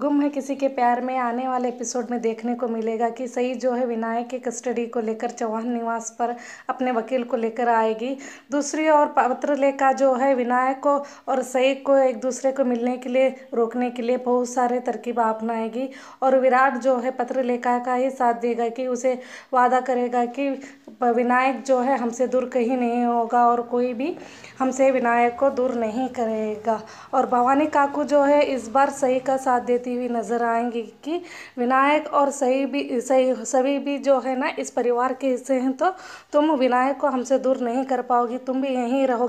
गुम है किसी के प्यार में आने वाले एपिसोड में देखने को मिलेगा कि सही जो है विनायक की कस्टडी को लेकर चौहान निवास पर अपने वकील को लेकर आएगी दूसरी ओर लेखा जो है विनायक को और सई को एक दूसरे को मिलने के लिए रोकने के लिए बहुत सारे तरकीब अपनाएगी और विराट जो है पत्र लेखा का ही साथ देगा कि उसे वादा करेगा कि विनायक जो है हमसे दूर कहीं नहीं होगा और कोई भी हमसे विनायक को दूर नहीं करेगा और भवानी काकू जो है इस बार सही का साथ देती हुई नज़र आएंगी कि विनायक और सही भी सही सभी भी जो है ना इस परिवार के हिस्से हैं तो तुम विनायक को हमसे दूर नहीं कर पाओगी तुम भी यहीं रहोगे